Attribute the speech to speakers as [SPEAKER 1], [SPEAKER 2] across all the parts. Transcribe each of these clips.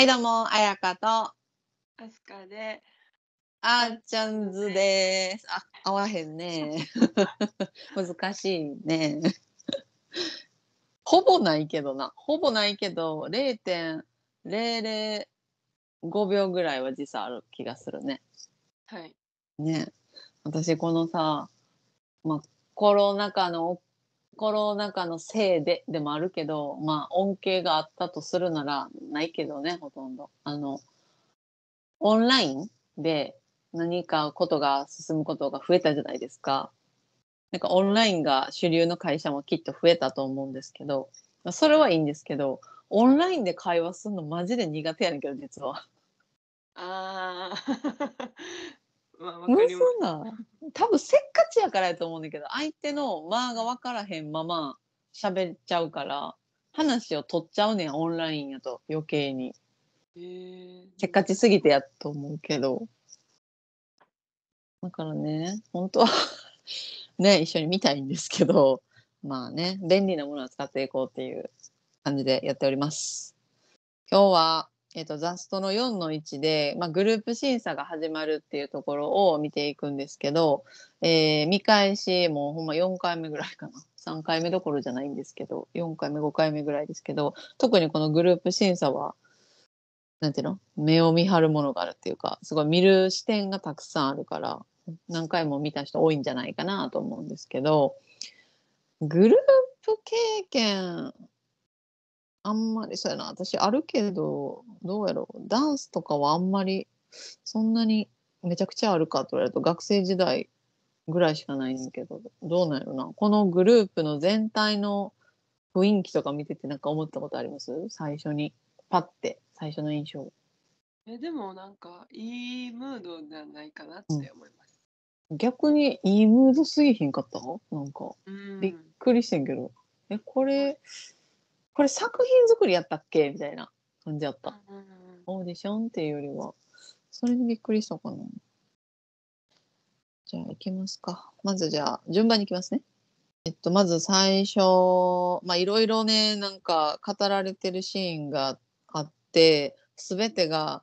[SPEAKER 1] はい、どうも、あやかと。あ
[SPEAKER 2] すかで。
[SPEAKER 1] あーちゃんずでーす。あ、合わへんね。難しいね。ほぼないけどな。ほぼないけど、0.005秒ぐらいは時差ある気がするね。はい。ね。私、このさ、まあ、コロナ禍の心の中のせいででもあるけど、まあ、恩恵があったとするならないけどねほとんど。あのオンラインで何かことが進むことが増えたじゃないですか。なんかオンラインが主流の会社もきっと増えたと思うんですけど、それはいいんですけど、オンラインで会話するのマジで苦手やねんけど、実は。
[SPEAKER 2] ああ、まあ、そう
[SPEAKER 1] な多分せっかちやからやと思うんだけど相手の間が分からへんまま喋っちゃうから話を取っちゃうねんオンラインやと余計にせっかちすぎてやと思うけどだからね本当は ね一緒に見たいんですけどまあね便利なものは使っていこうっていう感じでやっております今日はえーと、ザストの4の1で、まあ、グループ審査が始まるっていうところを見ていくんですけど、えー、見返しもうほんま4回目ぐらいかな3回目どころじゃないんですけど4回目5回目ぐらいですけど特にこのグループ審査はなんていうの目を見張るものがあるっていうかすごい見る視点がたくさんあるから何回も見た人多いんじゃないかなと思うんですけどグループ経験あんまりそうやな私あるけどどうやろうダンスとかはあんまりそんなにめちゃくちゃあるかと言われると学生時代ぐらいしかないんんけどどうなんやろなこのグループの全体の雰囲気とか見ててなんか思ったことあります最初にパッて最初の印象
[SPEAKER 2] えでもなんかいいムードじゃないかなって思います、
[SPEAKER 1] うん、逆にいいムードすぎひんかったなんか、ん、びっくりしてんけどえこれ、これ作品作りやったっけみたいな感じやった。オーディションっていうよりは、それにびっくりしたかな。じゃあ、行きますか。まずじゃあ、順番に行きますね。えっと、まず最初、まあ、いろいろね、なんか語られてるシーンがあって、全てが、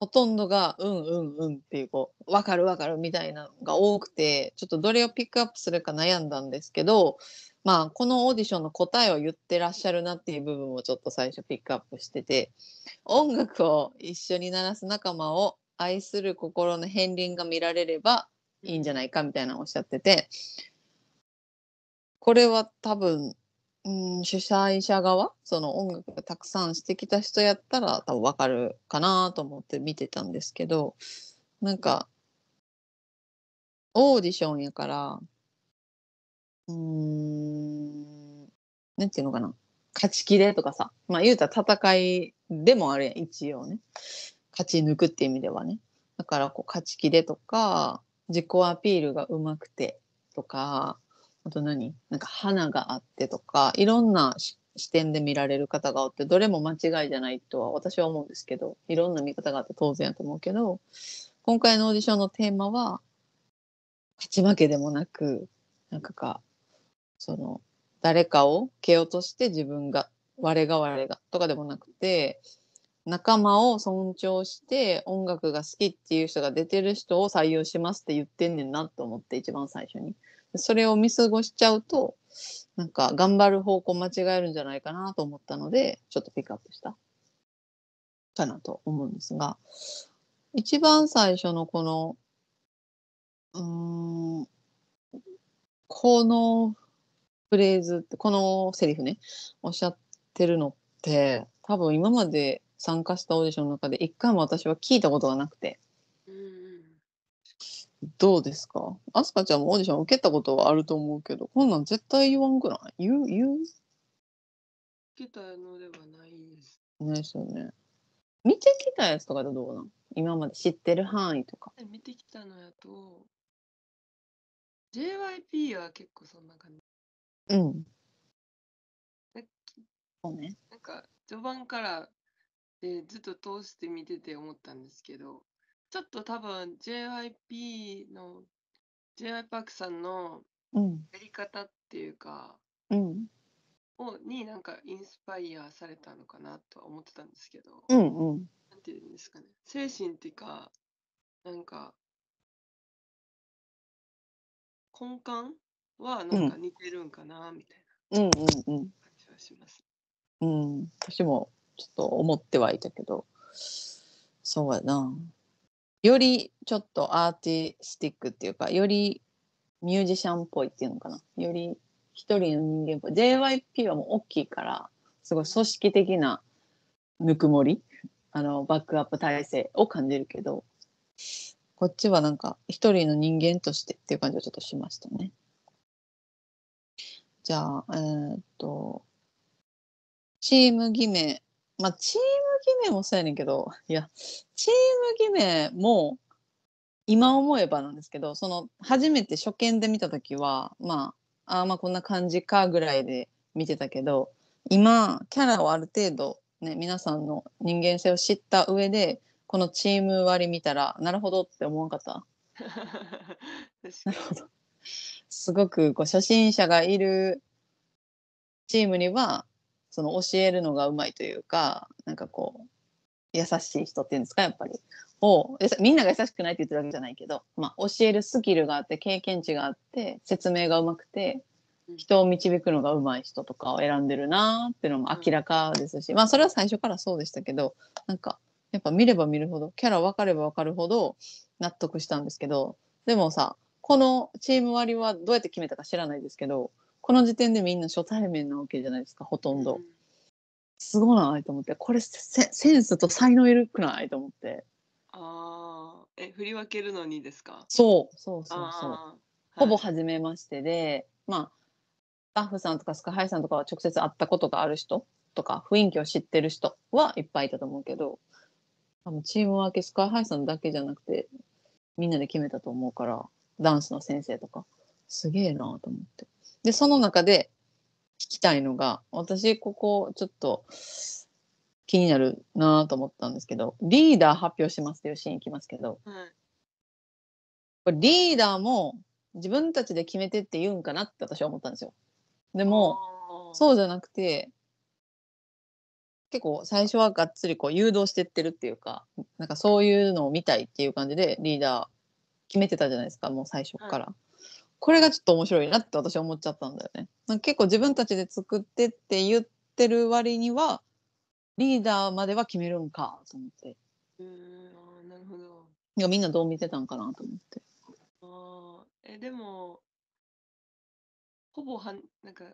[SPEAKER 1] ほとんどが、うんうんうんっていう、こう、わかるわかるみたいなのが多くて、ちょっとどれをピックアップするか悩んだんですけど、まあ、このオーディションの答えを言ってらっしゃるなっていう部分をちょっと最初ピックアップしてて音楽を一緒に鳴らす仲間を愛する心の片鱗が見られればいいんじゃないかみたいなのをおっしゃっててこれは多分、うん、主催者側その音楽がたくさんしてきた人やったら多分分かるかなと思って見てたんですけどなんかオーディションやからうん、なんていうのかな。勝ち切れとかさ。まあ言うたら戦いでもあるやん、一応ね。勝ち抜くっていう意味ではね。だからこう勝ち切れとか、自己アピールがうまくてとか、あと何なんか花があってとか、いろんな視点で見られる方がおって、どれも間違いじゃないとは私は思うんですけど、いろんな見方があって当然やと思うけど、今回のオーディションのテーマは、勝ち負けでもなく、なんかか、その誰かを蹴落として自分が我が我がとかでもなくて仲間を尊重して音楽が好きっていう人が出てる人を採用しますって言ってんねんなと思って一番最初にそれを見過ごしちゃうとなんか頑張る方向間違えるんじゃないかなと思ったのでちょっとピックアップしたかなと思うんですが一番最初のこのうんこのフレーズってこのセリフねおっしゃってるのって多分今まで参加したオーディションの中で一回も私は聞いたことがなくて、うん、どうですかあすかちゃんもオーディション受けたことはあると思うけどこんなん絶対言わんくない言う言う受けたのではないですですよね見てきたやつとかでどうなん今まで知ってる範囲と
[SPEAKER 2] か見てきたのやと JYP は結構そんな感じ
[SPEAKER 1] うん。そうね。
[SPEAKER 2] なんか序盤からでずっと通して見てて思ったんですけど、ちょっと多分 JYP の j y a r k さんのやり方っていうか、うん、をになんかインスパイアされたのかなとは思ってたんですけど、うんうん、なんていうんですかね精神っていうかなんか根幹はなんか似てるんかなみた
[SPEAKER 1] いな感じはします。うん、うん、私もちょっと思ってはいたけどそうやなよりちょっとアーティスティックっていうかよりミュージシャンっぽいっていうのかなより一人の人間っぽい JYP はもう大きいからすごい組織的なぬくもりあのバックアップ体制を感じるけどこっちはなんか一人の人間としてっていう感じはちょっとしましたね。じゃあ、えー、っと、チーム決め。まあ、チーム決めもそうやねんけど、いや、チーム決めも、今思えばなんですけど、その、初めて初見で見た時は、まあ、ああ、まあこんな感じかぐらいで見てたけど、今、キャラをある程度、ね、皆さんの人間性を知った上で、このチーム割り見たら、なるほどって思わんかった。なるほど。すごくこう初心者がいるチームにはその教えるのがうまいというかなんかこう優しい人っていうんですかやっぱりをみんなが優しくないって言ってるわけじゃないけど、まあ、教えるスキルがあって経験値があって説明がうまくて人を導くのがうまい人とかを選んでるなっていうのも明らかですし、まあそれは最初からそうでしたけどなんかやっぱ見れば見るほどキャラ分かれば分かるほど納得したんですけどでもさこのチーム割はどうやって決めたか知らないですけどこの時点でみんな初対面なわけじゃないですかほとんど、うん、すごいなと思ってこれセンスと才能いるくないと思って
[SPEAKER 2] ああえ振り分けるのにですかそ
[SPEAKER 1] うそうそうそう、そうほぼ初めましてでまあスタッフさんとかスカハイさんとかは直接会ったことがある人とか雰囲気を知ってる人はいっぱいいたと思うけどチーム分けスカイハイさんだけじゃなくてみんなで決めたと思うからンスの先生とか。すげえなと思って。で、その中で聞きたいのが、私、ここ、ちょっと気になるなと思ったんですけど、リーダー発表しますっていうシーンいきますけど、はい、これリーダーも自分たちで決めてって言うんかなって私は思ったんですよ。でも、そうじゃなくて、結構最初はがっつりこう誘導してってるっていうか、なんかそういうのを見たいっていう感じでリーダー、決めてたじゃないですかもう最初から、はい、これがちょっと面白いなって私は思っちゃったんだよねなんか結構自分たちで作ってって言ってる割にはリーダーまでは決めるんかと思ってうんあなるほどいやみんなどう見てたんかなと
[SPEAKER 2] 思ってあえでもほぼはなんか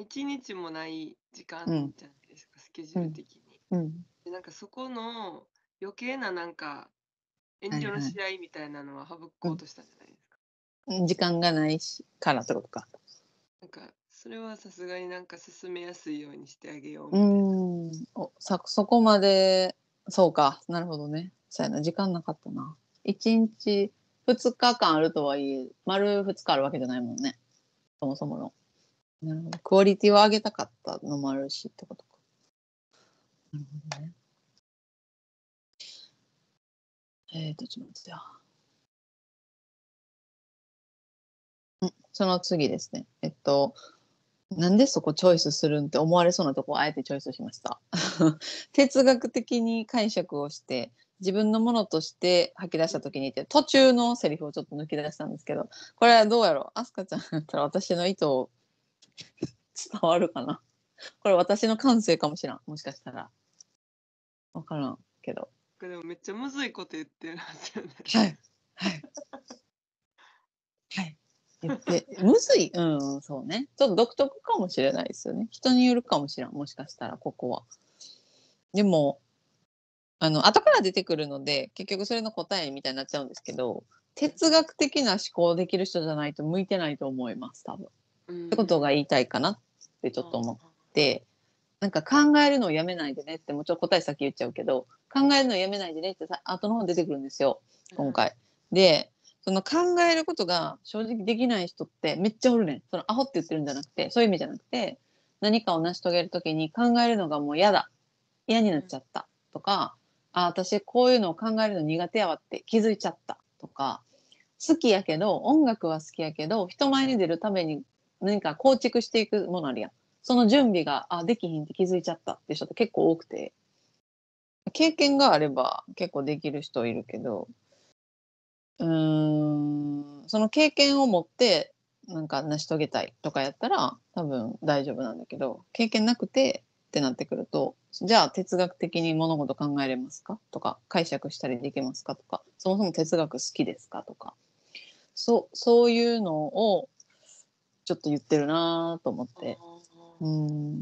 [SPEAKER 2] 一日もない時間じゃないですか、うん、スケジュール的に、うん、でなんかそこの余計ななんか遠慮の試合みたいなのは省こうとしたんじゃないですか、
[SPEAKER 1] はいはい、時間がないしからってことか
[SPEAKER 2] なんかそれはさすがになんか進めやすいようにしてあげようう
[SPEAKER 1] んおさそこまでそうかなるほどねそうやな時間なかったな1日2日間あるとはいえ丸2日あるわけじゃないもんねそもそものなるほどクオリティを上げたかったのもあるしってことかなるほどねえっ、ー、と、ちょっと待ってその次ですね。えっと、なんでそこチョイスするんって思われそうなとこをあえてチョイスしました。哲学的に解釈をして、自分のものとして吐き出した時にって途中のセリフをちょっと抜き出したんですけどこれはどうやろうアスカちゃんだったら私の意図を 伝わるかなこれ私の感性かもしらんもしかしたらわからんけど
[SPEAKER 2] でもめっちゃむずいこと言ってるはずよね。は
[SPEAKER 1] いはいはい言ってむずいうんそうねちょっと独特かもしれないですよね人によるかもしれんもしかしたらここは。でもあの後から出てくるので結局それの答えみたいになっちゃうんですけど哲学的な思考できる人じゃないと向いてないと思います多分、うん。ってことが言いたいかなってちょっと思って、なんか考えるのをやめないでねってもうちょっと答え先言っちゃうけど考えるのをやめないでねってさ後の方出てくるんですよ今回。でその考えることが正直できない人ってめっちゃおるねんそのアホって言ってるんじゃなくてそういう意味じゃなくて何かを成し遂げる時に考えるのがもう嫌だ嫌になっちゃったとか、あ私こういうのを考えるの苦手やわって気づいちゃったとか好きやけど音楽は好きやけど人前に出るために何か構築していくものあるやん。その準備があできひんって気づいちゃったって人って結構多くて経験があれば結構できる人いるけどうーんその経験を持ってなんか成し遂げたいとかやったら多分大丈夫なんだけど経験なくてってなってくるとじゃあ哲学的に物事考えれますかとか解釈したりできますかとかそもそも哲学好きですかとかそそういうのをちょっと言ってるなと思って。うん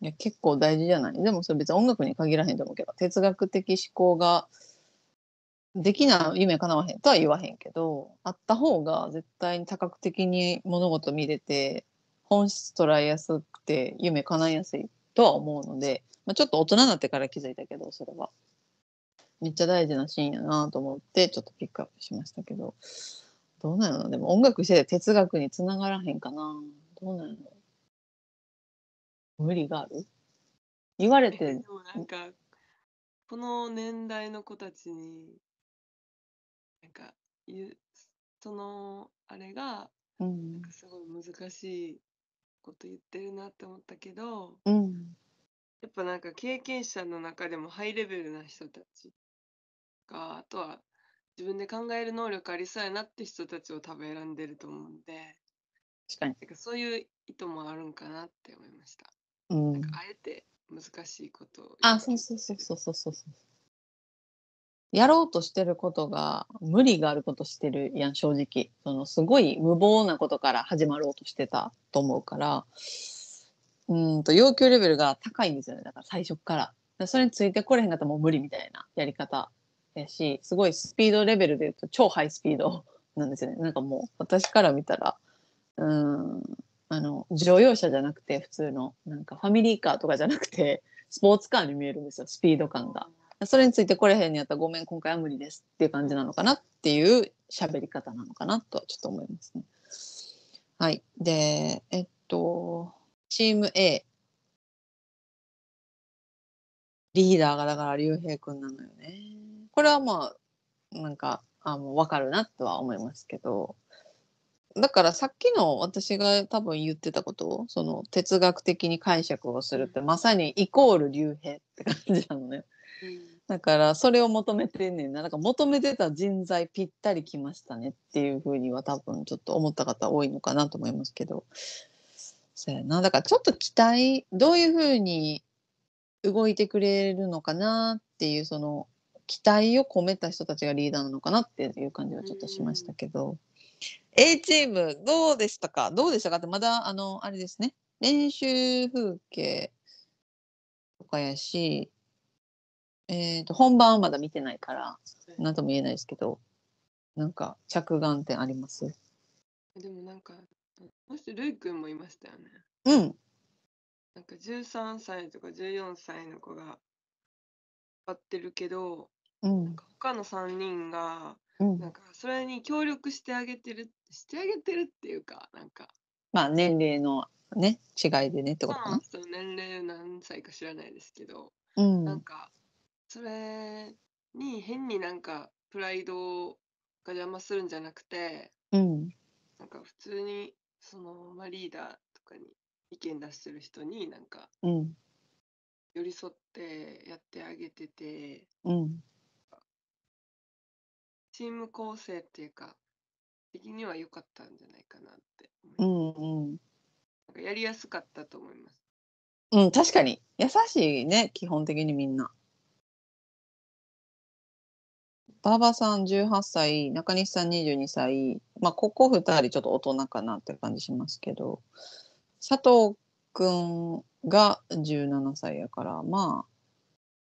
[SPEAKER 1] いや結構大事じゃないでもそれ別に音楽に限らへんと思うけど哲学的思考ができない夢叶わへんとは言わへんけどあった方が絶対に多角的に物事見れて本質捉えやすくて夢叶いやすいとは思うので、まあ、ちょっと大人になってから気づいたけどそれはめっちゃ大事なシーンやなと思ってちょっとピックアップしましたけどどうなのでも音楽して哲学につながらへんかなどうなの無理がある言われてでも
[SPEAKER 2] なんかこの年代の子たちになんかそのあれがなんかすごい難しいこと言ってるなって思ったけど、うん、やっぱなんか経験者の中でもハイレベルな人たちがあとは自分で考える能力ありそうやなって人たちを多分選んでると思うんで確かにそういう意図もあるんかなって思いました。うん、あえて難しいことを
[SPEAKER 1] あそうそうそうそうそうそうやろうとしてることが無理があることしてるやん正直そのすごい無謀なことから始まろうとしてたと思うからうんと要求レベルが高いんですよねだから最初から。それについてこれへんかったらもう無理みたいなやり方やしすごいスピードレベルで言うと超ハイスピードなんですよねなんかもう私から見たらうんあの乗用車じゃなくて普通のなんかファミリーカーとかじゃなくてスポーツカーに見えるんですよスピード感が。それについてこれへんにやったらごめん今回は無理ですっていう感じなのかなっていう喋り方なのかなとはちょっと思いますね。はい。で、えっと、チーム A。リーダーがだから竜兵くんなのよね。これはまあ、なんか、あもう分かるなとは思いますけど、だからさっきの私が多分言ってたことその哲学的に解釈をするってまさにイコール竜兵って感じなのね。だからそれを求めてんねんな。なんか求めてた人材ぴったり来ましたねっていうふうには多分ちょっと思った方多いのかなと思いますけど。そうやな。だからちょっと期待、どういうふうに動いてくれるのかなっていうその期待を込めた人たちがリーダーなのかなっていう感じはちょっとしましたけど。A チームどうでしたかどうでしたかってまだあのあれですね練習風景とかやし、えーと、本番はまだ見てないから何とも言えないですけどなんか着眼点あります
[SPEAKER 2] でもなんかもしるいくんもいましたよね。うん。なんか13歳とか14歳の子が張ってるけど、うん、なんか他の3人がうん、なんかそれに協力してあげてるしてあげてるっていうかなんか
[SPEAKER 1] まあ年齢のね違いでねってことかな、
[SPEAKER 2] そ年齢何歳か知らないですけど、うん、なんかそれに変になんかプライドが邪魔するんじゃなくて、うん、なんか普通にその、まあ、リーダーとかに意見出してる人になんか、寄り添ってやってあげてて、うん、チーム構成っていうか的には良かったんじゃないかなって
[SPEAKER 1] うんうんな
[SPEAKER 2] んかやりやすかったと思います
[SPEAKER 1] うん確かに優しいね基本的にみんな馬場さん18歳中西さん22歳まあここ2人ちょっと大人かなって感じしますけど佐藤君が17歳やからまあ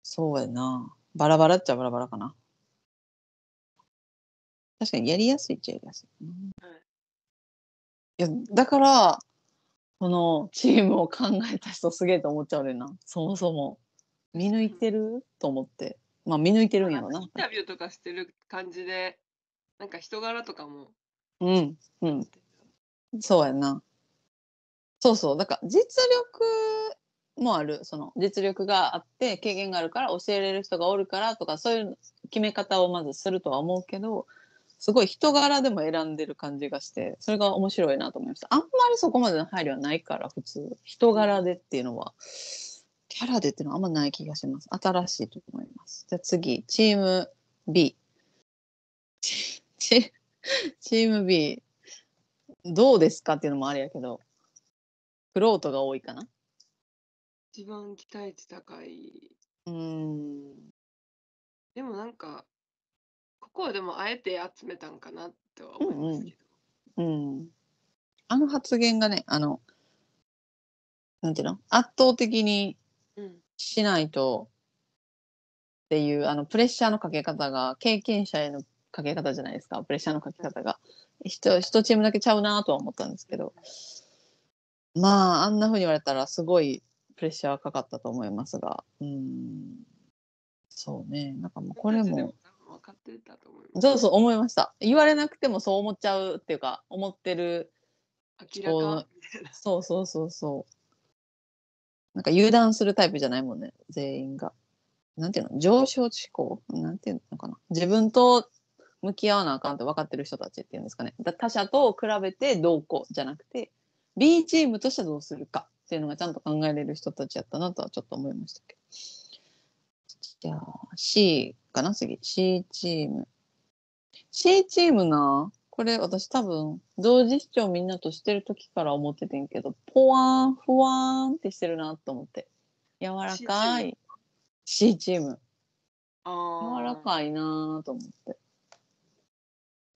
[SPEAKER 1] そうやなバラバラっちゃバラバラかな確かにやりやすいっちゃやりやすい。いやだからこのチームを考えた人すげえと思っちゃうねんなそもそも見抜いてると思ってまあ見抜いてるんやろなイン
[SPEAKER 2] タビューとかしてる感じで
[SPEAKER 1] なんか人柄とかもうんうんそうやなそうそうだから実力もあるその実力があって経験があるから教えれる人がおるからとかそういう決め方をまずするとは思うけどすごい人柄でも選んでる感じがしてそれが面白いなと思いましたあんまりそこまでの配慮はないから普通人柄でっていうのはキャラでっていうのはあんまない気がします新しいと思いますじゃあ次チーム B チチーム B どうですかっていうのもあれやけどフロートが多いかな
[SPEAKER 2] 一番期待値高いうんでもなんかここでもあえて集めたんかな
[SPEAKER 1] ては思いますけど。うん、うん、あの発言がねあのなんていうの圧倒的にしないとっていう、あのプレッシャーのかけ方が経験者へのかけ方じゃないですかプレッシャーのかけ方が。一チームだけちゃうなとは思ったんですけどまああんなふうに言われたらすごいプレッシャーはかかったと思いますがう
[SPEAKER 2] ん
[SPEAKER 1] そうねなんかもうこれも。使ってたと思います。そうそう思いました。言われなくてもそう思っちゃうっていうか思ってる。明らかそうそうそうそう。なんか油断するタイプじゃないもんね全員が。なんていうの上昇志向なんていうのかな自分と向き合わなあかんって分かってる人たちっていうんですかね他者と比べてどうこうじゃなくて B チームとしてどうするかっていうのがちゃんと考えれる人たちやったなとはちょっと思いましたけどじゃあ C かな次。C チーム。C チームな、これ私多分、同時視聴みんなとしてる時から思っててんけど、ポワーン、フワーンってしてるなと思って。柔らかい。C チーム。あ柔らかいなと思って。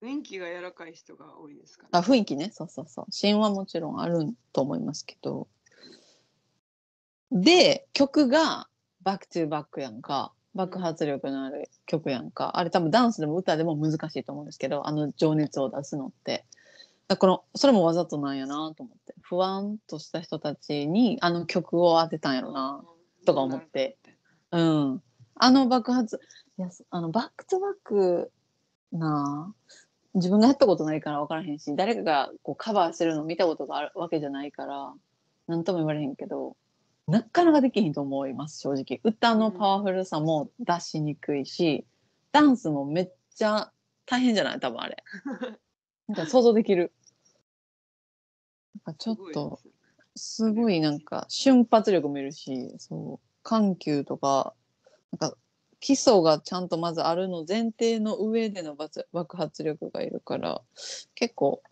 [SPEAKER 2] 雰囲気が柔らかい人が多いですか、
[SPEAKER 1] ね、あ雰囲気ねそうそうそう芯はもちろんあると思いますけどで曲がバックトゥバックやんか爆発力のある曲やんかあれ多分ダンスでも歌でも難しいと思うんですけどあの情熱を出すのってだからそれもわざとなんやなと思って不安とした人たちにあの曲を当てたんやろなとか思ってうんあの爆発いやあのバックトバックな自分がやったことないから分からへんし誰かがこうカバーしてるの見たことがあるわけじゃないから何とも言われへんけどなかなかできひんと思います正直歌のパワフルさも出しにくいし、ダンスもめっちゃ大変じゃない多分あれ なんか想像できるなんかちょっとすごいなんか瞬発力もいるしそう緩急とかなんか基礎がちゃんとまずあるの前提の上での爆発力がいるから結構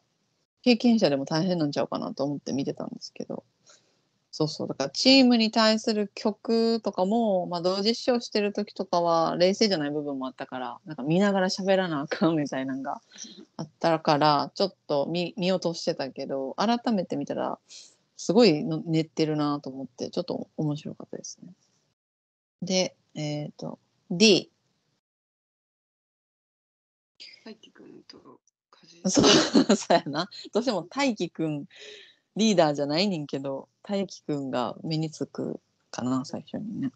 [SPEAKER 1] 経験者でも大変なんちゃうかなと思って見てたんですけどそうそう。だからチームに対する曲とかも、まあ、同時視聴してる時とかは、冷静じゃない部分もあったから、なんか見ながら喋らなあかんみたいなのが あったから、ちょっと見見落としてたけど、改めて見たら、すごいの寝てるなと思って、ちょっと面白かったですね。で、えっ、ー、と、D。
[SPEAKER 2] 大輝くんと
[SPEAKER 1] そう、そうやな。どうしても大輝くんリーダーじゃないねんけど大樹くんが目につくかな最初にね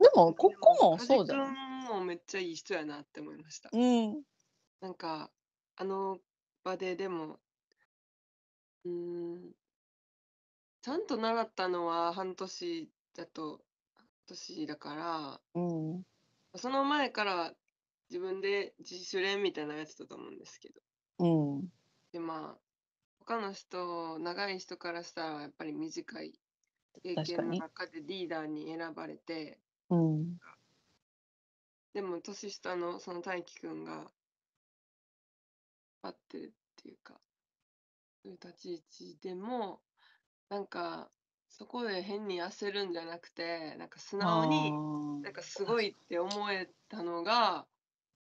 [SPEAKER 1] でもここもそうだよ
[SPEAKER 2] めっちゃいい人やなって思いました、うん、なんかあの場ででもうんちゃんと習ったのは半年だと半年だから、うん、その前から自分で自主練みたいなのやってたと思うんですけど、うん、でまあ他の人長い人からしたらやっぱり短い経験の中でリーダーに選ばれて、うん、でも年下のその大輝くんが合ってるっていうかそういう立ち位置でもなんかそこで変に焦るんじゃなくてなんか素直になんかすごいって思えたのが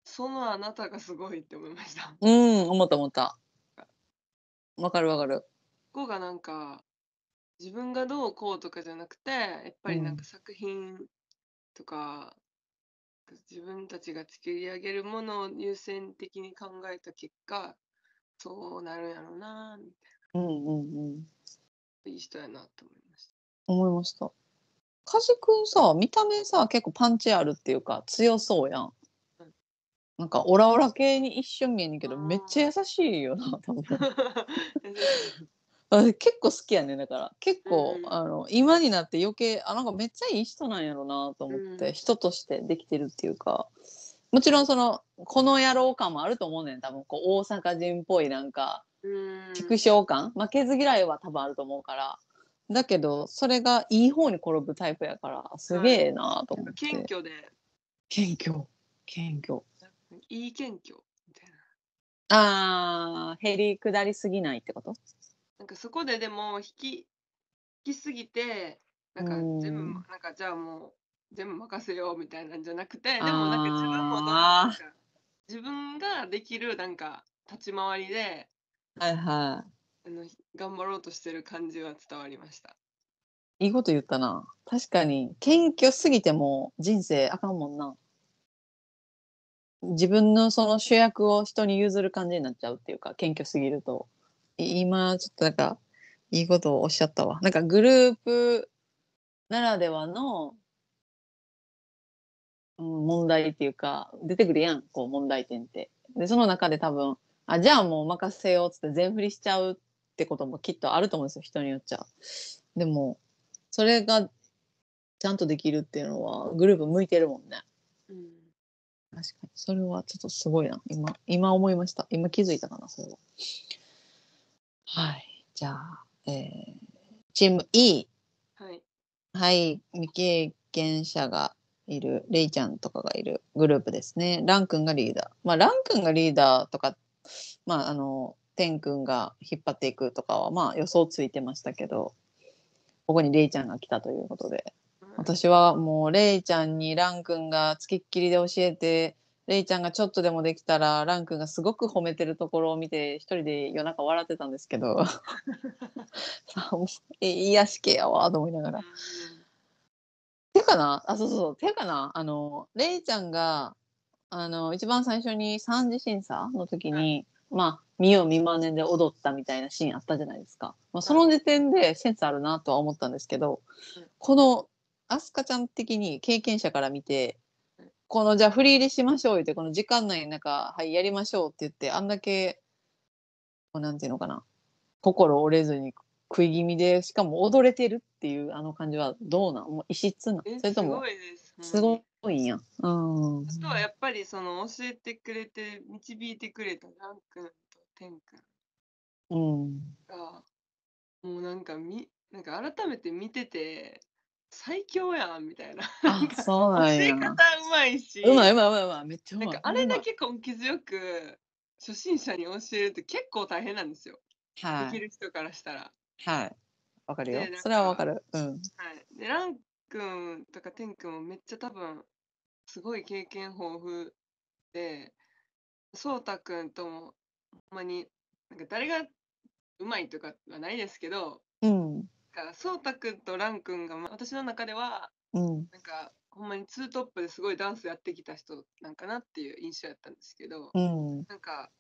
[SPEAKER 2] そのあなたがすごいって思いました。
[SPEAKER 1] うん思った思った。わかるわかる。
[SPEAKER 2] こうがなんか自分がどうこうとかじゃなくてやっぱりなんか作品とか、うん、自分たちが作り上げるものを優先的に考えた結果そうなるんやろうなみ
[SPEAKER 1] たいな。うんうんうん
[SPEAKER 2] いい人やなと思いま
[SPEAKER 1] した。思いました。カくんさ見た目さ結構パンチあるっていうか強そうやん。なんかオラオラ系に一瞬見えんねんけどめっちゃ優しいよな 多分結構好きやねだから結構、うん、あの今になって余計あなんかめっちゃいい人なんやろなと思って、うん、人としてできてるっていうかもちろんそのこの野郎感もあると思うねん多分こう大阪人っぽいなんか畜生感負けず嫌いは多分あると思うからだけどそれがいい方に転ぶタイプやからすげえなと思って、はい、謙虚で謙虚謙虚いい謙虚みたいな。ああ、減り下りすぎないってことなんかそ
[SPEAKER 2] こででも引き引きすぎてなんか全部なんかじゃあもう全部任せようみたいなんじゃなくてでもなんか自分もなんか自分ができるなんか立ち回りで、
[SPEAKER 1] はいはい、あ
[SPEAKER 2] の頑張ろうとしてる感じは伝わりました。
[SPEAKER 1] いいこと言ったな確かに謙虚すぎても人生あかんもんな。自分のその主役を人に譲る感じになっちゃうっていうか謙虚すぎると今ちょっとなんかいいことをおっしゃったわなんかグループならではの、うん、問題っていうか出てくるやんこう問題点ってでその中で多分あじゃあもう任せようっつって全振りしちゃうってこともきっとあると思うんですよ人によっちゃでもそれがちゃんとできるっていうのはグループ向いてるもんね確かにそれはちょっとすごいな今今思いました今気づいたかなそれははいじゃあ、えー、チーム E はいはい未経験者がいるレイちゃんとかがいるグループですねラン君がリーダーまあラン君がリーダーとかまああの天君が引っ張っていくとかはまあ予想ついてましたけどここにレイちゃんが来たということで私はもうレイちゃんにラン君がつきっきりで教えてレイちゃんがちょっとでもできたらラン君がすごく褒めてるところを見て一人で夜中笑ってたんですけど え癒し系やわと思いながら。てかなあそうそうそうてかなあのレイちゃんがあの一番最初に三次審査の時に、はい、まあ見よう見まねで踊ったみたいなシーンあったじゃないですか、まあ、その時点でセンスあるなとは思ったんですけど、このアスカちゃん的に経験者から見てこのじゃあ振り入れしましょう言ってこの時間内になんかはいやりましょうって言ってあんだけこうなんていうのかな心折れずに食い気味でしかも踊れてるっていうあの感じはどうなもう異質なそれともすごいんや、うん、あ
[SPEAKER 2] とはやっぱりその教えてくれて導いてくれたラン君と天君が、うん、もうなんかみなんか改めて見てて最強やんみたいな。
[SPEAKER 1] あ、そうなんや。教え方う
[SPEAKER 2] まいし。うまいうまいうまいうまい。めっちゃうまい。なんかあれだけ根気強く初心者に教えるって結構大変なんですよ。はい。できる人からしたら。
[SPEAKER 1] はい。わかるよ。それはわかる。うん。は
[SPEAKER 2] い。で、ラン君とかく君もめっちゃ多分、すごい経験豊富で、そうたくんとも、ほんまに、なんか誰がうまいとかはないですけど、うん。かそうたくんとランくんが、まあ、私の中では、
[SPEAKER 1] うん、なんか
[SPEAKER 2] ほんまにツートップですごいダンスやってきた人なんかなっていう印象やったんですけど、うん、なんか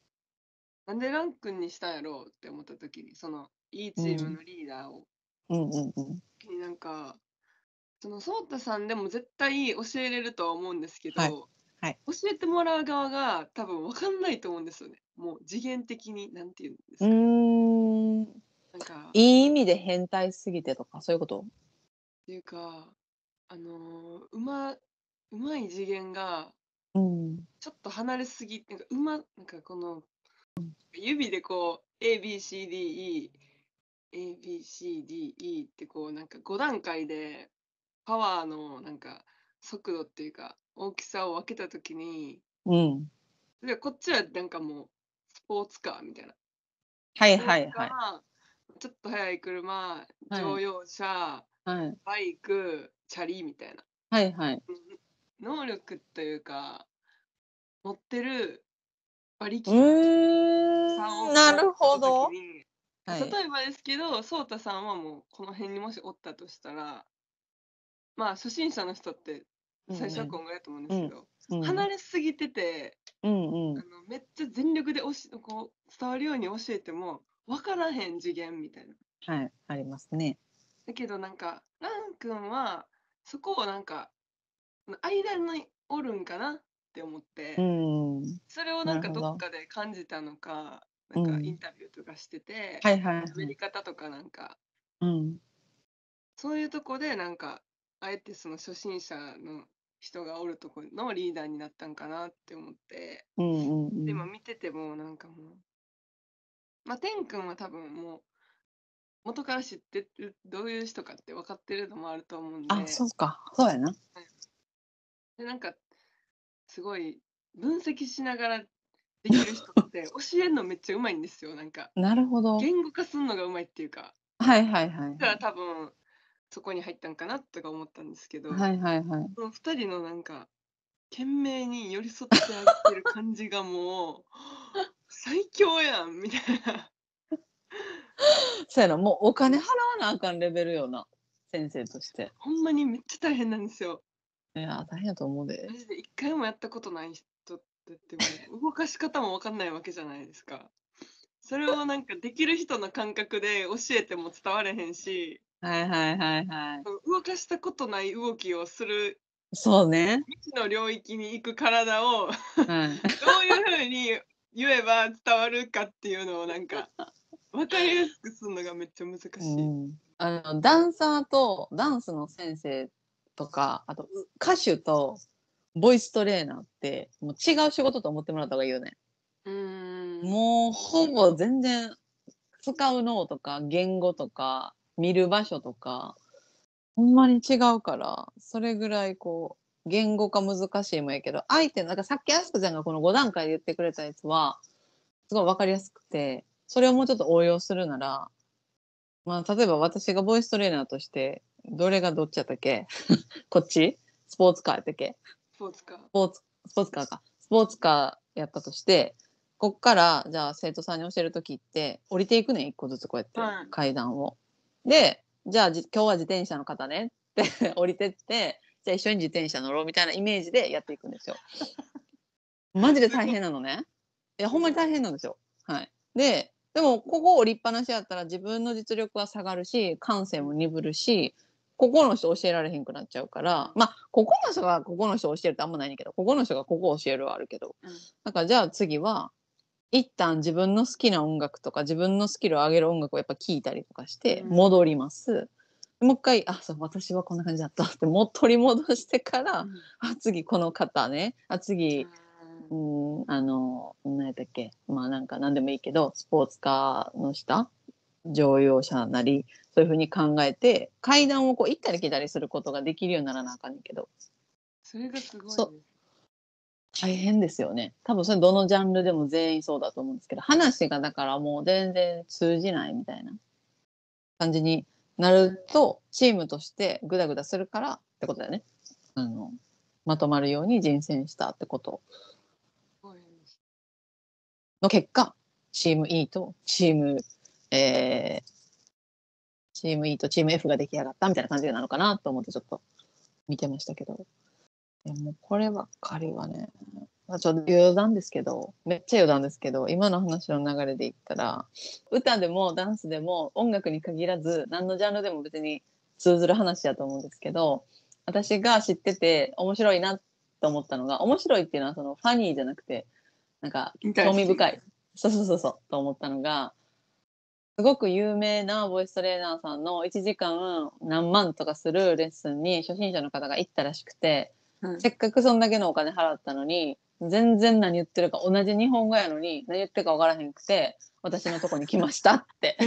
[SPEAKER 2] なんでランくんにしたんやろうって思った時にそのいいチームのリーダーを、うんうんうんなんかそのそうさんでも絶対教えれるとは思うんですけど、はいはい、教えてもらう側が多分分かんないと思うんですよねもう次元的に何て言うんで
[SPEAKER 1] すか。なんかいい意味で変態すぎてとかそういうことっ
[SPEAKER 2] ていうかあのうまうまい次元がちょっと離れすぎなんかうまなんかこの指でこう ABCDEABCDE ABCDE ってこうなんか5段階でパワーのなんか速度っていうか大きさを分けた時に、うん、でこっちはなんかもうスポーツカーみたいな。
[SPEAKER 1] はいはいは
[SPEAKER 2] い。ちょっと速い車、乗用車、はい、バイク、チャリみたいな。はいはい。能力というか、持ってる
[SPEAKER 1] 馬力さなるほど。例え
[SPEAKER 2] ばですけど、颯、は、太、い、さんはもうこの辺にもしおったとしたら、まあ初心者の人って最初はこんぐらいだと思うんですけど、うんうん、離れすぎてて、うんうん、あのめっちゃ全力で教こう伝わるように教えても分からへん次元みたい
[SPEAKER 1] な。はい、ありますね。
[SPEAKER 2] だけどなんかラン君はそこをなんか間におるんかなって思って、
[SPEAKER 1] うん、それをなんかどっか
[SPEAKER 2] で感じたのか
[SPEAKER 1] なんかインタ
[SPEAKER 2] ビューとかしてて、うん、はいはい、喋り方とかなんか、うん、そういうとこでなんかあえてその初心者の人がおるとこのリーダーになったんかなって思って、
[SPEAKER 1] うんうんうん、で
[SPEAKER 2] も見ててもなんかもうまあ、天君は多分もう元から知ってるどういう人かって分かってるのもあると思うん
[SPEAKER 1] であそうかそうやな、
[SPEAKER 2] でなんかすごい分析しながらできる人って 教えるのめっちゃうまいんですよなんか
[SPEAKER 1] なるほど言
[SPEAKER 2] 語化するのがうまいっていうか
[SPEAKER 1] はいはいはいだ
[SPEAKER 2] から多分そこに入ったんかなとか思ったんですけどはいはいはいその2人のなんか懸命に寄り添ってあげてる感じがもう 最強やんみたいな
[SPEAKER 1] そうやなもうお金払わなあかんレベルよな先生としてほんまにめっちゃ大変なんですよ。いや大変やと思うでマジで一
[SPEAKER 2] 回もやったことない人っても動かし方もわかんないわけじゃないですか。それをなんかできる人の感覚で教えても伝われへんし。
[SPEAKER 1] はいはいはい
[SPEAKER 2] はい。動かしたことない動きをする
[SPEAKER 1] そうね。
[SPEAKER 2] 未知の領域に行く体を、はい、どういうふうに言えば伝わるかっていうのをなんか分かりやすくするのがめっちゃ難
[SPEAKER 1] しい。うん、あのダンサーとダンスの先生とかあと歌手とボイストレーナーってもう違う仕事と思ってもらった方がいいよね。うんもうほぼ全然使う脳とか言語とか見る場所とかほんまに違うからそれぐらいこう言語化難しいもんやけど相手なんかさっきやすこちゃんがこの5段階で言ってくれたやつはすごい分かりやすくてそれをもうちょっと応用するなら、まあ、例えば私がボイストレーナーとして、どれがどっちやったっけ こっちスポーツカーやったっけスポーツカー。スポーツ、スポーツカーか。スポーツカーやったとして、こっから、じゃあ生徒さんに教える時って、降りていくねん、一個ずつこうやって、階段を。で、じゃあ今日は自転車の方ねって 降りてって、じゃあ一緒に自転車乗ろうみたいなイメージでやっていくんですよ。マジで大変なのね。いや、ほんまに大変なんですよ。はい。で、でもここを立派なしやったら自分の実力は下がるし感性も鈍るしここの人教えられへんくなっちゃうからまあここの人がここの人教えるってあんまないんだけどここの人がここ教えるはあるけど、うん、だからじゃあ次は一旦自分の好きな音楽とか自分のスキルを上げる音楽をやっぱ聴いたりとかして戻ります。うん、もう一回「あそう私はこんな感じだった」ってもう取り戻してから「うん、あ次この方ねあ次うんあの何やったっけまあなんか何でもいいけどスポーツカーの下乗用車なりそういうふうに考えて階段をこう行ったり来たりすることができるようにならなあかんねんけど
[SPEAKER 2] それがすご
[SPEAKER 1] い、ね、大変ですよね多分それどのジャンルでも全員そうだと思うんですけど話がだからもう全然通じないみたいな感じになるとチームとしてグダグダするからってことだよねあのまとまるように人選したってことの結果、チーム E とチーム、えー、チーム E とチーム F が出来上がったみたいな感じなのかなと思ってちょっと見てましたけど。でもこればっかりはね、まあ、ちょっと余談ですけど、めっちゃ余談ですけど、今の話の流れで言ったら、歌でもダンスでも音楽に限らず、何のジャンルでも別に通ずる話だと思うんですけど、私が知ってて面白いなと思ったのが、面白いっていうのはそのファニーじゃなくて、なんか興味深い そうそうそうそうと思ったのがすごく有名なボイストレーナーさんの1時間何万とかするレッスンに初心者の方が行ったらしくて、うん、せっかくそんだけのお金払ったのに全然何言ってるか同じ日本語やのに何言ってるか分からへんくて私のとこに来ましたって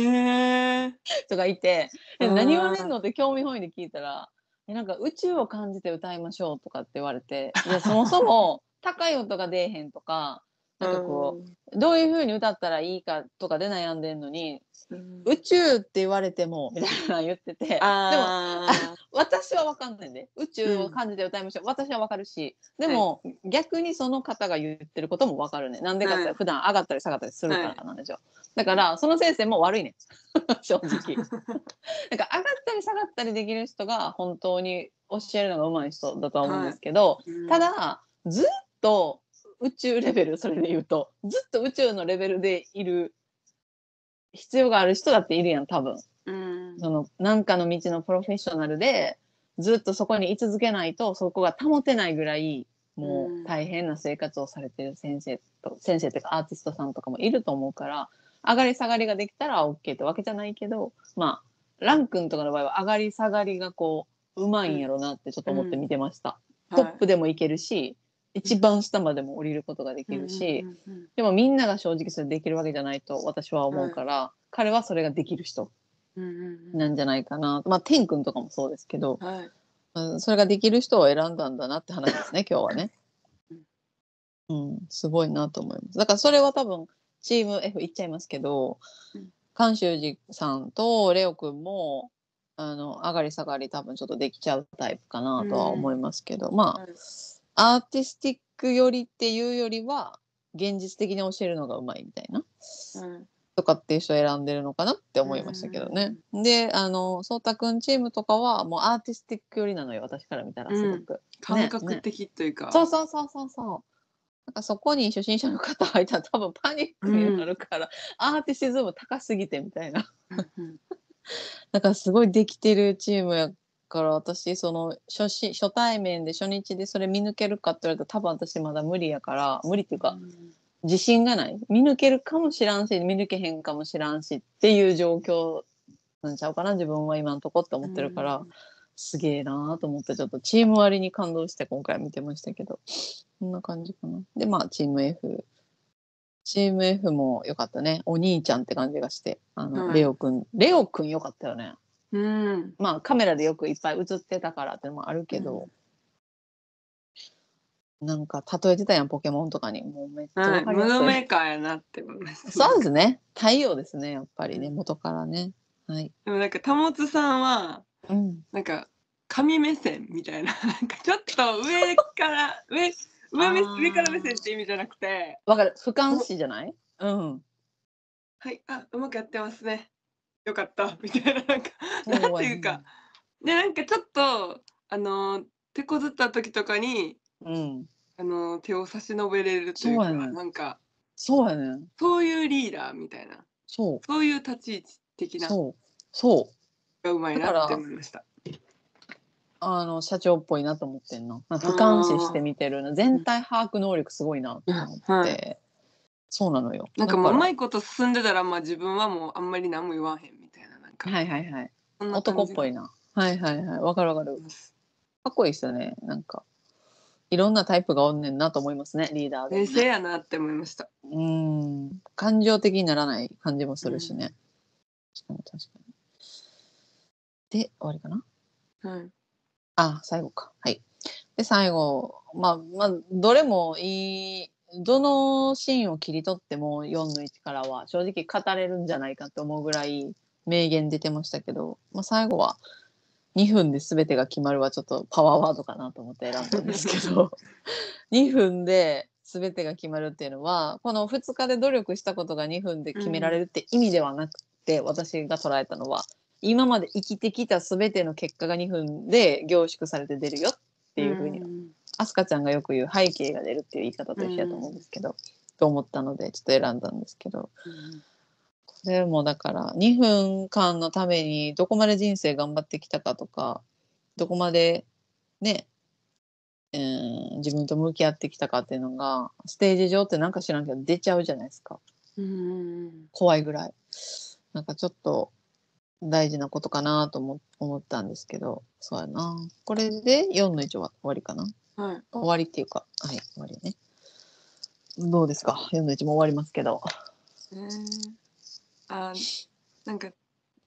[SPEAKER 1] とかいて
[SPEAKER 2] 何言われんの
[SPEAKER 1] って興味本位で聞いたらなんか宇宙を感じて歌いましょうとかって言われていやそもそも高い音が出えへんとかなんかこう、どういうふうに歌ったらいいかとかで悩んでんのに、宇宙って言われてもみたいな言っててでも私は分かんないんで宇宙を感じて歌いましょう、うん、私は分かるしでも、はい、逆にその方が言ってることも分かるねなんでかって、はい、普段上がったり下がったりするからなんでしょう、はい、だからその先生も悪いね 正直 なんか上がったり下がったりできる人が本当に教えるのが上手い人だとは思うんですけど、はいうん、ただずっと宇宙レベルそれで言うとずっと宇宙のレベルでいる必要がある人だっているやん多分、うん、そのなんかの道のプロフェッショナルでずっとそこに居続けないとそこが保てないぐらいもう大変な生活をされてる先生と、うん、先生というかアーティストさんとかもいると思うから上がり下がりができたら OK ってわけじゃないけどまあランくんとかの場合は上がり下がりがこううまいんやろなってちょっと思って見てました。うんはい、トップでもいけるし、一番下までも降りることができるし、うんうんうん、でもみんなが正直それできるわけじゃないと私は思うから、うん、彼はそれができる人なんじゃないかな、うんうん、まあ天君とかもそうですけど、はい、それができる人を選んだんだなって話ですね 今日はね。うん、すごいなと思います。だからそれは多分チーム F いっちゃいますけど、監修士さんとレオ君もあの上がり下がり多分ちょっとできちゃうタイプかなとは思いますけど、うん、まあ、アーティスティック寄りっていうよりは現実的に教えるのがうまいみたいな、うん、とかっていう人選んでるのかなって思いましたけどね。うん、であのうたくんチームとかはもうアーティスティック寄りなのよ私から見たらすごく。うん、感覚的
[SPEAKER 2] というか、ねそうそ
[SPEAKER 1] うそうそうそう。なんかそこに初心者の方入ったら多分パニックになるから、アーティシズム高すぎてみたいな。なんかすごいできてるチームやから私その初し初対面で初日でそれ見抜けるかって言われたら多分私まだ無理やから無理っていうか、自信がない見抜けるかもしらんし見抜けへんかもしらんしっていう状況なんちゃうかな自分は今んとこって思ってるから、すげえなーと思ってちょっとチーム割に感動して今回見てましたけどこんな感じかな。でまあチーム F チーム F も良かったねお兄ちゃんって感じがしてあの、レオくんレオくん良かったよね。うん、まあカメラでよくいっぱい映ってたからってのもあるけど、うん、なんか例えてたやんポケモンとかにもうめっちゃ、はい、ムードメー
[SPEAKER 2] カーやなって思いまた
[SPEAKER 1] そうですね太陽ですねやっぱりね元からねはい
[SPEAKER 2] でもなんか保さんは、うん、なんか神目線みたいな なんかちょっと上から上上目上から目線って意味じゃなくて
[SPEAKER 1] わかる俯瞰視じゃないうんはいあ
[SPEAKER 2] うまくやってますね
[SPEAKER 1] よかった みたいななんかなんていうか
[SPEAKER 2] でなんかちょっとあの手こずった時とかに、うん、あの手を差し伸べれるというか、ね、なんか
[SPEAKER 1] そうやね
[SPEAKER 2] そういうリーダーみたいなそうそういう立ち位置的なそ
[SPEAKER 1] うそ
[SPEAKER 2] うがうまいなって思いました。
[SPEAKER 1] あの社長っぽいなと思ってんな。俯瞰視して見てるの全体把握能力すごいなと思って。そうなのよ。なんかまうま
[SPEAKER 2] いこと進んでたらまあ自分はもうあんまり何も言わへんみたい
[SPEAKER 1] ななんか。はいはいはい。男っぽいな。はいはいはい。わかるわかる。かっこいいですよね。なんか。いろんなタイプがおんねんなと思いますね、リーダーで、で。せ
[SPEAKER 2] やなって思いました。
[SPEAKER 1] うん。感情的にならない感じもするしね。うん、確かに。で、終わりかなはい。あ、最後か。はい。で、最後、まあ、まあ、どれもいいどのシーンを切り取っても4の1からは正直語れるんじゃないかと思うぐらい名言出てましたけど、まあ、最後は2分で全てが決まるはちょっとパワーワードかなと思って選んだんですけど2 分で全てが決まるっていうのはこの2日で努力したことが2分で決められるって意味ではなくて、うん、私が捉えたのは今まで生きてきた全ての結果が2分で凝縮されて出るよっていうふうにアスカちゃんがよく言う背景が出るっていう言い方と一緒だと思うんですけど、うん、と思ったのでちょっと選んだんですけど、うん、これもだから2分間のためにどこまで人生頑張ってきたかとかどこまでね、うん自分と向き合ってきたかっていうのがステージ上ってなんか知らんけど出ちゃうじゃないですか、うん、怖いぐらい。なんかちょっと大事なことかなと思思ったんですけど、そうやな。これで4の1終わりかな。はい、終わりっていうか、はい、終わりね。どうですか、4の1も終わりますけど。
[SPEAKER 2] えー、あなんか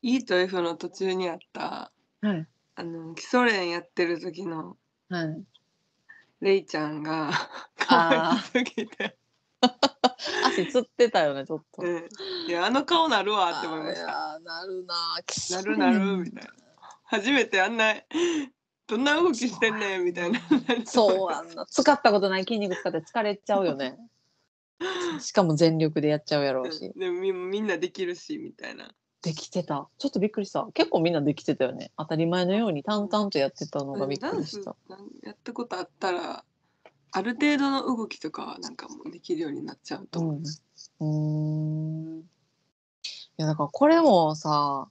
[SPEAKER 2] E と F の途中にあった、はい、あの基礎練やってる時の、はい、レイちゃんが
[SPEAKER 1] 可愛
[SPEAKER 2] すぎて。足 つってたよねちょっと、ね、いやあの顔なるわって思いました
[SPEAKER 1] なるななるなるみたいな
[SPEAKER 2] 初めてあんなどんな動きしてんねんみたいな。
[SPEAKER 1] そうあん使ったことない筋肉使って疲れちゃうよね。しかも全力でやっちゃうやろうし。でも
[SPEAKER 2] みんなで
[SPEAKER 1] きるしみたいな。できてた。ちょっとびっくりした。結構みんなできてたよね。当たり前のように淡々とやってたのがびっくりした。
[SPEAKER 2] やったことあったら、ある程度の動きとかなんかもできるようになっちゃうと思
[SPEAKER 1] う。うん。いやだからこれもさ、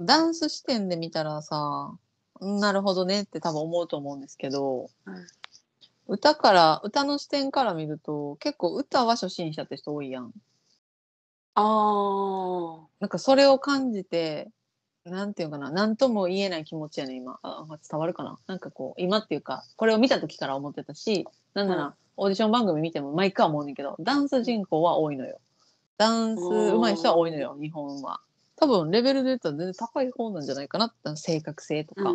[SPEAKER 1] ダンス視点で見たらさ、なるほどねって多分思うと思うんですけど、歌から歌の視点から見ると結構歌は初心者って人多いやん。あなんかそれを感じて何て言うかな何とも言えない気持ちやね今あ伝わるかななんかこう今っていうかこれを見た時から思ってたしなんなら、うん、オーディション番組見ても毎回思うねんけどダンス人口は多いのよダンス上手い人は多いのよ日本は多分レベルで言ったら全然高い方なんじゃないかな正確性とか、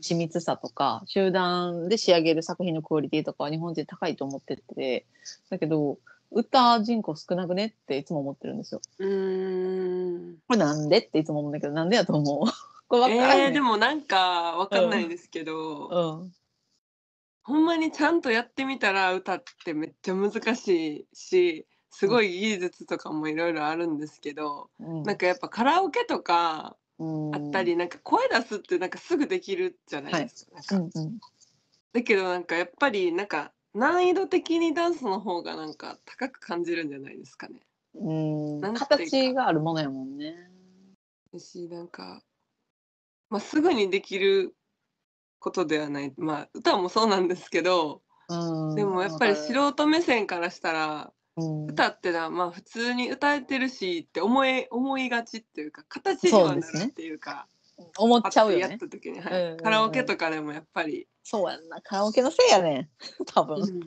[SPEAKER 1] 緻密さとか集団で仕上げる作品のクオリティとかは日本人高いと思っててだけど歌人口少なくねっていつも思ってるんですよ。
[SPEAKER 2] うん
[SPEAKER 1] これなんでっていつも思うんだけどなんでやと思う
[SPEAKER 2] これか、ね、えー、でもなんかわかんないですけど、うん、うん、ほんまにちゃんとやってみたら歌ってめっちゃ難しいし。すごい技術とかもいろいろあるんですけど、うん、なんかやっぱカラオケとかあったり、うん、なんか声出すってなんかすぐできるじゃないですか。だけどなんかやっぱりなんか難易度的にダンスの方がなんか高く感じるんじゃないです
[SPEAKER 1] かね。うんな形があるものやもんね。
[SPEAKER 2] しなんか、まあ、すぐにできることではないまあ歌もそうなんですけど、うん、でもやっぱり素人目線からしたら歌ってのはまあ普通に歌えてるしって思い思いがちっていうか
[SPEAKER 1] 形にはなるっていうか思っちゃうよやねった
[SPEAKER 2] 時に、はいうんうんうんカラオケとかでもやっぱり、
[SPEAKER 1] そうやんなカラオケのせいやねん多分、うん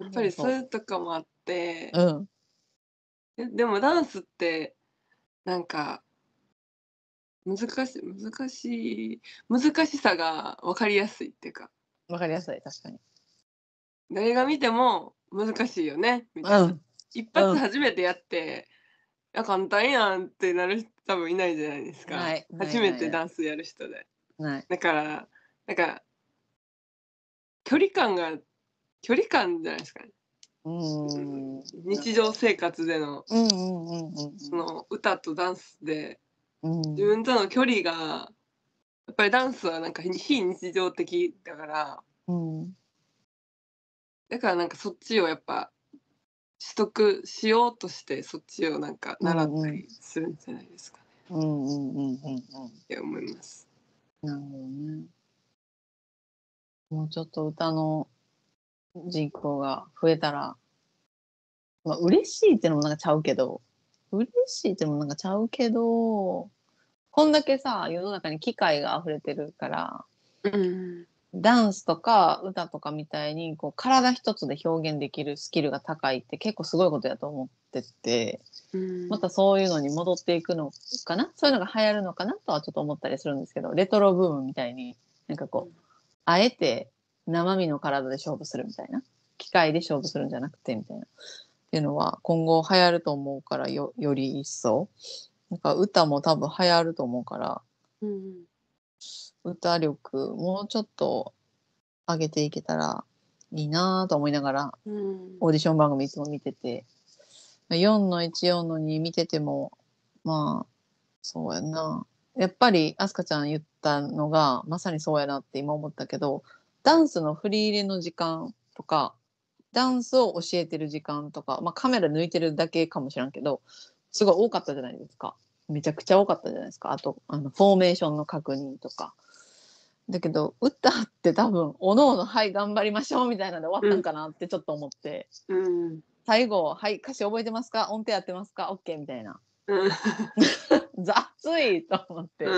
[SPEAKER 2] やっぱりそうとかもあって、うんででもダンスってなんか難しい難しい難しさが分かりやすいっていうか
[SPEAKER 1] わかりやすい確かに
[SPEAKER 2] 誰が見ても難しいよねみたいな、うん、一発初めてやって、うん、や簡単やんってなる人多分いないじゃないですか、はい、初めてダンスやる人で、はい、だからなんか距離感が距離感じゃないですかね
[SPEAKER 1] うん日
[SPEAKER 2] 常生活でのその歌とダンスで自分との距離がやっぱりダンスはなんか非日常的だから、うん、だからなんかそっちをやっぱ取得しようとしてそっちをなんか習ったりするんじゃないですかね。うんうんうんうんうんって思います。
[SPEAKER 1] なるほどね。もうちょっと歌の人口が増えたら、まあ嬉しいってのもなんかちゃうけど、嬉しいってのもなんかちゃうけど、こんだけさ世の中に機会が溢れてるから、うん、ダンスとか歌とかみたいにこう体一つで表現できるスキルが高いって結構すごいことやと思ってて、うん、またそういうのに戻っていくのかなそういうのが流行るのかなとはちょっと思ったりするんですけどレトロブームみたいになんかこう、うん、あえて生身の体で勝負するみたいな機械で勝負するんじゃなくてみたいなっていうのは今後流行ると思うからよより一層なんか歌も多分流行ると思うから、うん、歌力もうちょっと上げていけたらいいなと思いながら、うん、オーディション番組いつも見てて4の14の2見ててもまあそうやなやっぱりあすかちゃん言ったのがまさにそうやなって今思ったけどダンスの振り入れの時間とかダンスを教えてる時間とか、まあ、カメラ抜いてるだけかもしらんけどすごい多かったじゃないですかめちゃくちゃ多かったじゃないですかあとあのフォーメーションの確認とかだけど歌って多分おのおの「はい頑張りましょう」みたいなので終わったんかなってちょっと思って、うん、最後「はい歌詞覚えてますか音程やってますか ?OK」みたいな。うん、雑いと思って、う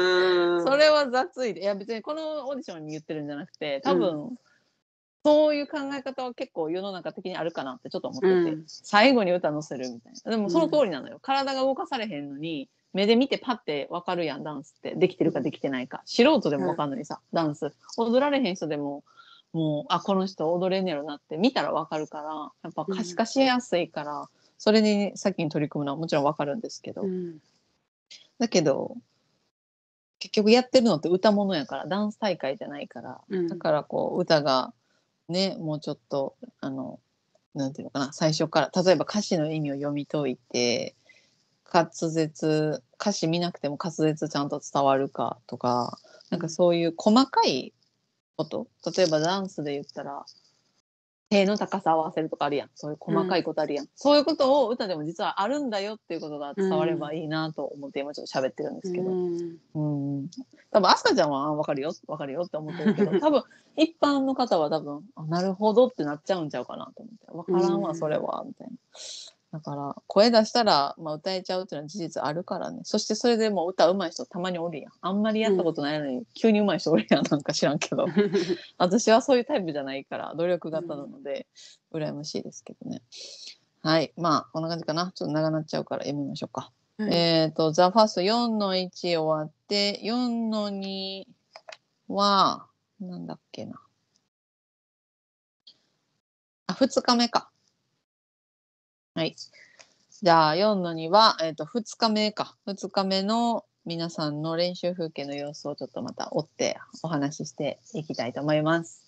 [SPEAKER 1] ん、それは雑いいや別にこのオーディションに言ってるんじゃなくて多分、そういう考え方は結構世の中的にあるかなってちょっと思ってて、最後に歌載せるみたいなでもその通りなのよ、体が動かされへんのに目で見てパッてわかるやんダンスってできてるかできてないか素人でもわかんないさ、ダンス踊られへん人でももうあこの人踊れんねやろなって見たらわかるからやっぱ可視化しやすいから、それに先に取り組むのはもちろんわかるんですけど、うん、だけど結局やってるのって歌ものやからダンス大会じゃないから、うん、だからこう歌がねもうちょっとあのなんていうのかな最初から例えば歌詞の意味を読み解いて滑舌歌詞見なくても滑舌ちゃんと伝わるかとかなんかそういう細かいこと例えばダンスで言ったら手の高さ合わせるとかあるやんそういう細かいことあるやん、うん、そういうことを歌でも実はあるんだよっていうことが伝わればいいなと思って今ちょっと喋ってるんですけど、うん、うん多分アスカちゃんは分かるよ分かるよって思ってるけど 多分一般の方は多分あなるほどってなっちゃうんちゃうかなと思って分からんわそれはみたいな。だから声出したら、まあ、歌えちゃうっていうのは事実あるからねそしてそれでもう歌うまい人たまにおるやんあんまりやったことないのに、うん、急にうまい人おるやんなんか知らんけど 私はそういうタイプじゃないから努力型なので、うん、羨ましいですけどねはいまあこんな感じかなちょっと長なっちゃうから読みましょうか、えっ、ー、と「ザ・ファースト4の1終わって4の2はなんだっけなあ2日目かはい。じゃあ4の2は、えーと、と2日目か2日目の皆さんの練習風景の様子をちょっとまた追ってお話ししていきたいと思います。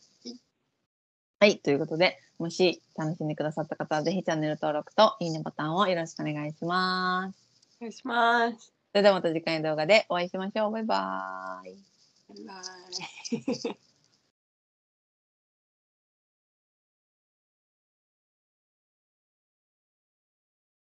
[SPEAKER 1] はい、ということでもし楽しんでくださった方はぜひチャンネル登録といいねボタンをよろしくお願いします。お願いします。それではまた次回の動画でお会いしましょう。バイバーイ。バイバーイ